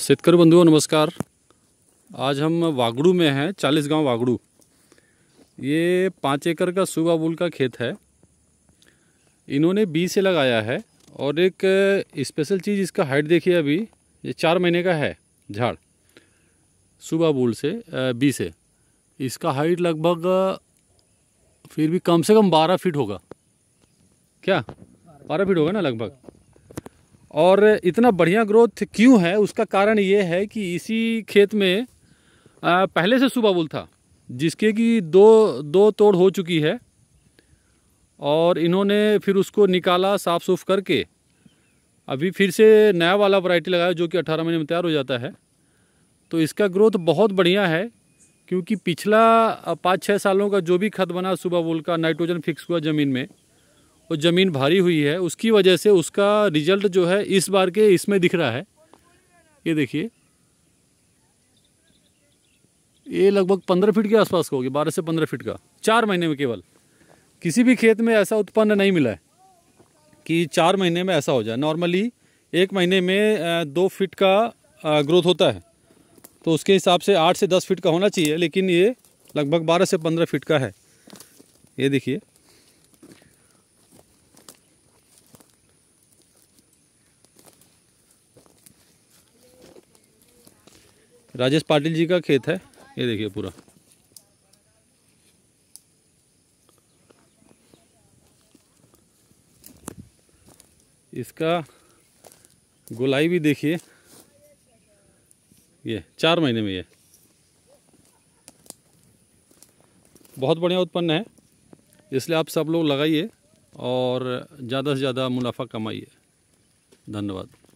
शेतकरी बंधुओं नमस्कार आज हम वागड़ू में हैं चालीस गांव वागड़ू ये पाँच एकड़ का सूबा बुल का खेत है इन्होंने बी से लगाया है और एक स्पेशल चीज़ इसका हाइट देखिए अभी ये चार महीने का है झाड़ सूबा बुल से बी से इसका हाइट लगभग फिर भी कम से कम बारह फीट होगा क्या बारह फीट होगा ना लगभग और इतना बढ़िया ग्रोथ क्यों है उसका कारण ये है कि इसी खेत में पहले से सुबाबुल था जिसके कि दो दो तोड़ हो चुकी है और इन्होंने फिर उसको निकाला साफ़ सुफ करके अभी फिर से नया वाला वैरायटी लगाया जो कि 18 महीने में तैयार हो जाता है तो इसका ग्रोथ बहुत बढ़िया है क्योंकि पिछला पाँच छः सालों का जो भी खत बना सुबह वोल का नाइट्रोजन फिक्स हुआ ज़मीन में वो ज़मीन भारी हुई है उसकी वजह से उसका रिजल्ट जो है इस बार के इसमें दिख रहा है ये देखिए ये लगभग पंद्रह फीट के आसपास का होगी बारह से पंद्रह फीट का चार महीने में केवल किसी भी खेत में ऐसा उत्पन्न नहीं मिला है कि चार महीने में ऐसा हो जाए नॉर्मली एक महीने में दो फीट का ग्रोथ होता है तो उसके हिसाब से आठ से दस फीट का होना चाहिए लेकिन ये लगभग बारह से पंद्रह फीट का है ये देखिए राजेश पाटिल जी का खेत है ये देखिए पूरा इसका गोलाई भी देखिए ये चार महीने में ये बहुत बढ़िया उत्पन्न है इसलिए आप सब लोग लगाइए और ज़्यादा से ज़्यादा मुनाफा कमाइए धन्यवाद